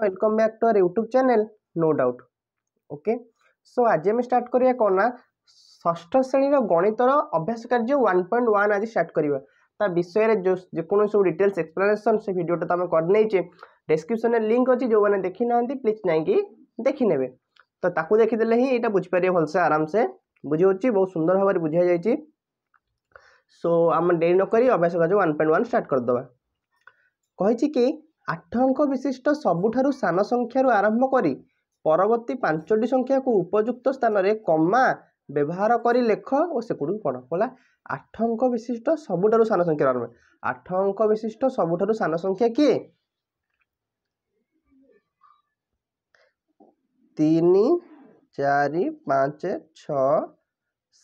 welcome back to our YouTube channel no doubt okay so आज आम start करा कौन ना ष्ठ श्रेणी गणितर अभ्यास कार्य वन पॉइंट वन आज स्टार्ट करवा ता विषय जो जेको सब डिटेल्स एक्सप्लेनेसन से भिडियो तो आम करनईचे डेस्क्रिप्सन में लिंक अच्छी जो मैंने देखी ना प्लीज नहीं देखने तो ताक देखीदे ही यहाँ बुझीपर भलसे आराम से बुझी बहुत सुंदर भाव में बुझा जाइए सो आम डेरी नक अभ्यास कार्य वन पॉइंट वन स्टार्ट करदे कि ଆଠ ଅଙ୍କ ବିଶିଷ୍ଟ ସବୁଠାରୁ ସାନ ସଂଖ୍ୟାରୁ ଆରମ୍ଭ କରି ପରବର୍ତ୍ତୀ ପାଞ୍ଚଟି ସଂଖ୍ୟାକୁ ଉପଯୁକ୍ତ ସ୍ଥାନରେ କମା ବ୍ୟବହାର କରି ଲେଖ ଓ ସେଗୁଡ଼ିକୁ ପଢ଼ କହିଲା ଆଠ ଅଙ୍କ ବିଶିଷ୍ଟ ସବୁଠାରୁ ସାନ ସଂଖ୍ୟାରୁ ଆରମ୍ଭ ଆଠ ଅଙ୍କ ବିଶିଷ୍ଟ ସବୁଠାରୁ ସାନ ସଂଖ୍ୟା କିଏ ତିନି ଚାରି ପାଞ୍ଚ ଛଅ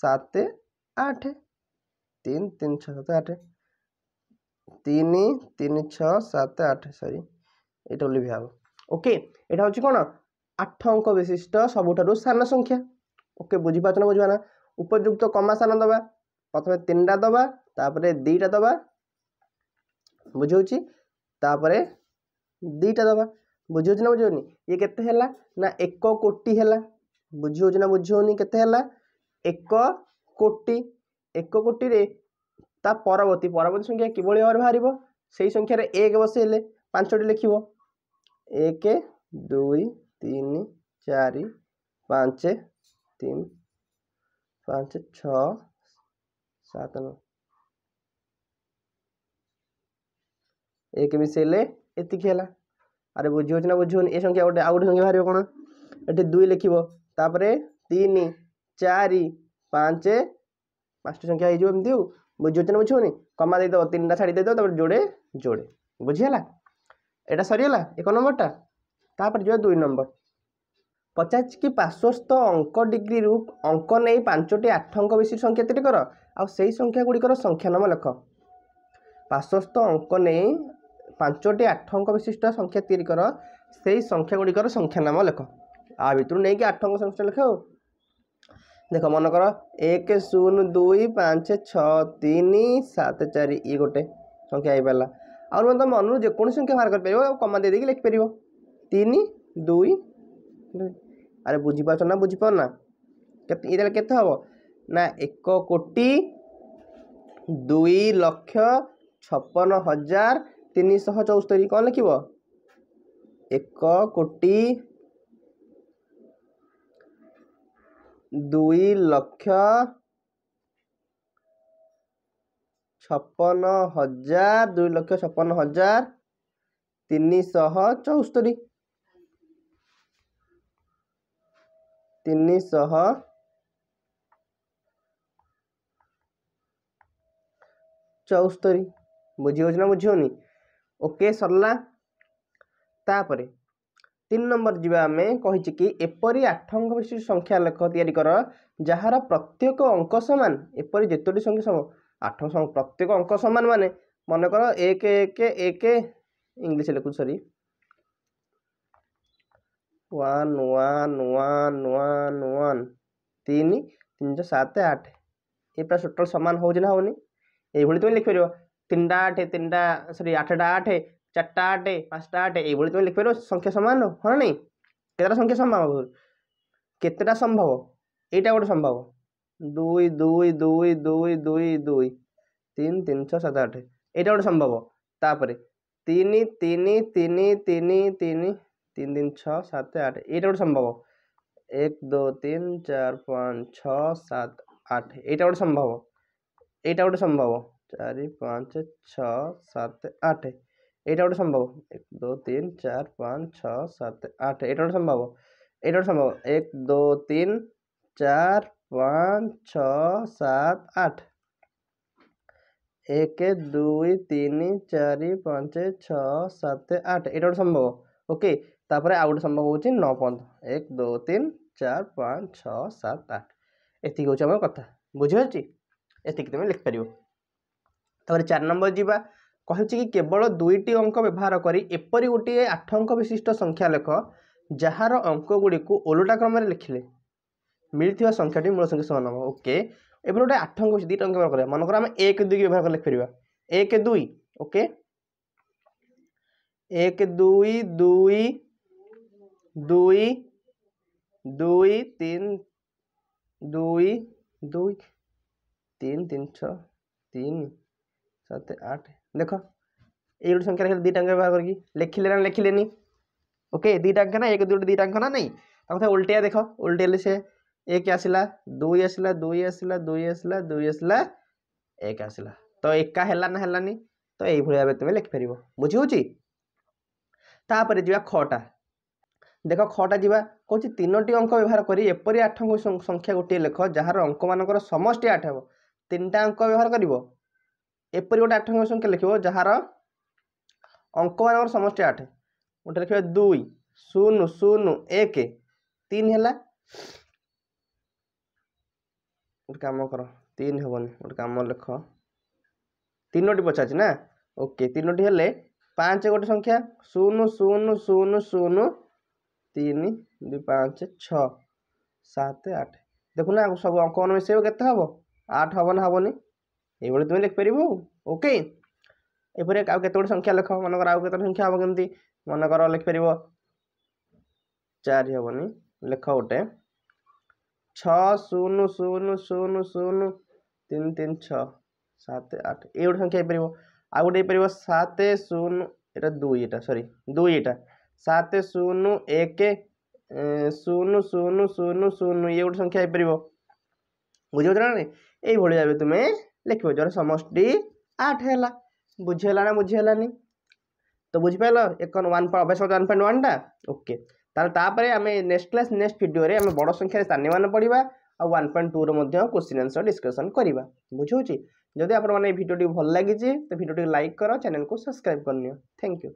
ସାତ ଆଠ ତିନି ତିନି ଛଅ ସାତ ଆଠ ତିନି ତିନି ଛଅ ସାତ ଆଠ ସରି ଏଇଟା ବୋଲି ଭାବ ଓକେ ଏଇଟା ହେଉଛି କ'ଣ ଆଠ ଅଙ୍କ ବିଶିଷ୍ଟ ସବୁଠାରୁ ସାନ ସଂଖ୍ୟା ଓକେ ବୁଝିପାରୁଛ ନା ବୁଝିବା ନା ଉପଯୁକ୍ତ କମା ସ୍ଥାନ ଦେବା ପ୍ରଥମେ ତିନିଟା ଦେବା ତାପରେ ଦୁଇଟା ଦେବା ବୁଝାଉଛି ତାପରେ ଦୁଇଟା ଦେବା ବୁଝାଉଛି ନା ବୁଝାଉନି ଇଏ କେତେ ହେଲା ନା ଏକ କୋଟି ହେଲା ବୁଝି ହେଉଛି ନା ବୁଝି ହେଉନି କେତେ ହେଲା ଏକ କୋଟି ଏକ କୋଟିରେ তা পরবর্তী পরবর্তী সংখ্যা কিভাবে ভাবে বাহার সেই সংখ্যার এক বসাইলে পাঁচটি লিখব এক দুই তিন চারি পাঁচ তিন পাঁচ ছাত সাত ন এক মিশাইলে এতিকি হল আরে বুঝি হচ্ছে না বুঝি এ সংখ্যা গোটে আউ সংখ্যা বাহার কোণ এটি দুই লিখব তাপরে তিন চারি পাঁচ পাঁচটি সংখ্যা হয়ে যাব এমনি ବୁଝୁଛ ନା ବୁଝିବନି କମା ଦେଇଦେବ ତିନିଟା ଶାଢ଼ୀ ଦେଇଦେବ ତା'ପରେ ଯୋଡ଼େ ଯୋଡ଼େ ବୁଝିହେଲା ଏଇଟା ସରିଗଲା ଏକ ନମ୍ବରଟା ତାପରେ ଯିବା ଦୁଇ ନମ୍ବର ପଚାରିଛି କି ପାର୍ଶ୍ୱସ୍ତ ଅଙ୍କ ଡିଗ୍ରୀରୁ ଅଙ୍କ ନେଇ ପାଞ୍ଚଟି ଆଠ ଅଙ୍କ ବିଶିଷ୍ଟ ସଂଖ୍ୟା ତିଆରି କର ଆଉ ସେହି ସଂଖ୍ୟା ଗୁଡ଼ିକର ସଂଖ୍ୟାନାମ ଲେଖ ପାର୍ଶ୍ୱସ୍ତ ଅଙ୍କ ନେଇ ପାଞ୍ଚଟି ଆଠ ଅଙ୍କ ବିଶିଷ୍ଟ ସଂଖ୍ୟା ତିଆରି କର ସେହି ସଂଖ୍ୟା ଗୁଡ଼ିକର ସଂଖ୍ୟାନାମ ଲେଖ ଆ ଭିତରୁ ନେଇକି ଆଠ ଅଙ୍କ ସଂଖ୍ୟା ଲେଖ ଆଉ ଦେଖ ମନେ କର ଏକ ଶୂନ ଦୁଇ ପାଞ୍ଚ ଛଅ ତିନି ସାତ ଚାରି ଇଏ ଗୋଟେ ସଂଖ୍ୟା ହେଇପାରିଲା ଆଉ ତୁମେ ତୁମ ମନରୁ ଯେକୌଣସି ସଂଖ୍ୟା ବାହାର କରିପାରିବ ଆଉ କମା ଦେଇଦେଇକି ଲେଖିପାରିବ ତିନି ଦୁଇ ଆରେ ବୁଝିପାରୁଛ ନା ବୁଝିପାରୁନ ନା କେତେ ଏଇଟା କେତେ ହେବ ନା ଏକ କୋଟି ଦୁଇ ଲକ୍ଷ ଛପନ ହଜାର ତିନିଶହ ଚଉସ୍ତରୀ କ'ଣ ଲେଖିବ ଏକ କୋଟି ଦୁଇ ଲକ୍ଷ ଛପନ ହଜାର ଦୁଇ ଲକ୍ଷ ଛପନ ହଜାର ତିନିଶହ ଚଉସ୍ତରୀ ତିନିଶହ ଚଉସ୍ତରୀ ବୁଝି ହେଉଛି ନା ବୁଝି ହେଉନି ଓକେ ସରିଲା ତାପରେ ତିନି ନମ୍ବର ଯିବା ଆମେ କହିଛି କି ଏପରି ଆଠ ଅଙ୍କ ବିଶିଷ୍ଟ ସଂଖ୍ୟା ଲେଖ ତିଆରି କର ଯାହାର ପ୍ରତ୍ୟେକ ଅଙ୍କ ସମାନ ଏପରି ଯେତୋଟି ସଂଖ୍ୟା ସମ ଆଠ ପ୍ରତ୍ୟେକ ଅଙ୍କ ସମାନ ମାନେ ମନେକର ଏକ ଏକ ଏକ ଇଂଲିଶ ଲେଖୁଛି sorry one one one one one ତିନି ତିନି ସାତ ଆଠ ଏ ପୁରା ଟୋଟାଲ୍ ସମାନ ହେଉଛି ନା ହେଉନି ଏଇଭଳି ତୁମେ ଲେଖିପାରିବ ତିନିଟା ଆଠ ତିନିଟା ସରି ଆଠଟା ଆଠ চারটা আটে পাঁচটা আটে এইভাবে তুমি লিখিপার সংখ্যা সমান হ্যাঁ না নাই কেতটা সংখ্যা সম্ভব কেতটা সম্ভব এইটা গোটে সম্ভব দুই দুই দুই দুই দুই দুই তিন তিন ছ সাত আট এইটা গোটে সম্ভব তাপরে তিন তিন তিন তিন তিন তিন তিন ছ সাত আট এইটা গোটে সম্ভব এক দু তিন চার পাঁচ ছ সাত আট এইটা গোটে সম্ভব এইটা গোটে সম্ভব চারি পাঁচ ছ সাত আট यहाँ गोटे संभव एक दो तीन चार पाँच छः सात आठ यहाँ गोटे संभव यहाँ गोटे संभव एक दो तीन चार पाँच छः सात आठ एक दुई तीन चार पाँच छः सात आठ यहाँ गोटे संभव ओके तापर आउ गए संभव हूँ नौ पंद एक दो तीन चार पाँच छः सात आठ एतिक हूँ कथा बुझे ये तुम्हें लिखिपर तर चार नंबर जी କହିଛି କି କେବଳ ଦୁଇଟି ଅଙ୍କ ବ୍ୟବହାର କରି ଏପରି ଗୋଟିଏ ଆଠ ଅଙ୍କ ବିଶିଷ୍ଟ ସଂଖ୍ୟା ଲେଖ ଯାହାର ଅଙ୍କଗୁଡ଼ିକୁ ଓଲଟା କ୍ରମରେ ଲେଖିଲେ ମିଳିଥିବା ସଂଖ୍ୟାଟି ମୂଳ ସଂଖ୍ୟା ସମାନ ହେବ ଓକେ ଏପରି ଗୋଟେ ଆଠ ଅଙ୍କ ଅଛି ଦୁଇଟା ଅଙ୍କ ବ୍ୟବହାର କରିବା ମନେକର ଆମେ ଏକ ଦୁଇ ବ୍ୟବହାର କରି ଲେଖିପାରିବା ଏକ ଦୁଇ ଓକେ ଏକ ଦୁଇ ଦୁଇ ଦୁଇ ଦୁଇ ତିନି ଦୁଇ ଦୁଇ ତିନି ତିନି ଛଅ ତିନି ସାତ ଆଠ দেখ এই গোটে সংখ্যার খেলে দুইটা অঙ্ক ব্যবহার করি লেখিলে না লেখিলেনি ওকে দুইটা অঙ্ক না এক দুইটা দুইটা অঙ্ক না নাই তার কথা উল্টাইয়া দেখ উল্টাইলে সে এক আসিলা দুই আসিলা দুই আসিলা দুই আসিলা দুই আসিলা এক আসিলা তো একা হেলা না হেলানি তো এইভাবে ভাবে তুমি লেখিপার বুঝি হচ্ছে তাপরে যা খটা দেখ খটা যা কৌছি তিনোটি অঙ্ক ব্যবহার করে এপরি আঠ সংখ্যা গোটিয়ে লেখ যার অঙ্ক মানকর সমষ্টি আঠ হব তিনটা অঙ্ক ব্যবহার করব ଏପରି ଗୋଟେ ଆଠ ଅଙ୍କ ସଂଖ୍ୟା ଲେଖିବ ଯାହାର ଅଙ୍କମାନଙ୍କର ସମଷ୍ଟି ଆଠ ଗୋଟେ ଲେଖିବା ଦୁଇ ଶୂନ ଶୂନ ଏକ ତିନି ହେଲା ଗୋଟେ କାମ କର ତିନି ହେବନି ଗୋଟେ କାମ ଲେଖ ତିନୋଟି ପଚାରିଛି ନା ଓକେ ତିନୋଟି ହେଲେ ପାଞ୍ଚ ଗୋଟେ ସଂଖ୍ୟା ଶୂନ ଶୂନ ଶୂନ ଶୂନ ତିନି ଦୁଇ ପାଞ୍ଚ ଛଅ ସାତ ଆଠ ଦେଖୁନା ସବୁ ଅଙ୍କମାନ ମିଶାଇବ କେତେ ହେବ ଆଠ ହେବ ନା ହେବନି ଏଇଭଳି ତୁମେ ଲେଖିପାରିବ ଆଉ ଓକେ ଏପରି ଆଉ କେତେ ଗୋଟେ ସଂଖ୍ୟା ଲେଖ ମନେକର ଆଉ କେତେ ସଂଖ୍ୟା ହେବ କେମିତି ମନେକର ଲେଖିପାରିବ ଚାରି ହେବନି ଲେଖ ଗୋଟେ ଛଅ ଶୂନ ଶୂନ ଶୂନ ଶୂନ ତିନି ତିନି ଛଅ ସାତ ଆଠ ଏଇ ଗୋଟେ ସଂଖ୍ୟା ହେଇପାରିବ ଆଉ ଗୋଟେ ହେଇପାରିବ ସାତ ଶୂନ ଏଇଟା ଦୁଇ ଏଇଟା ସରି ଦୁଇ ଏଇଟା ସାତ ଶୂନ ଏକ ଶୂନ ଶୂନ ଶୂନ ଶୂନ ଇଏ ଗୋଟେ ସଂଖ୍ୟା ହେଇପାରିବ ବୁଝିପାରୁଛ ନା ନାହିଁ ଏଇଭଳି ଭାବେ ତୁମେ लिखे जो समि आठ है बुझेगा ना बुझेगानी तो बुझीपाल एक वन अभ्यास वन पॉइंट वन टा ओके तापर आम नेक्स्ट क्लास नेक्स्ट भिडियो में बड़ संख्यार स्थानीय मान पढ़ा आ वन पॉइंट टूर रो क्वेश्चन आंसर डिस्कसन करवा बुझे जदि आप भिडियो भल लगी तो भिडियो लाइक कर चैनल को सब्सक्राइब करनी थैंक यू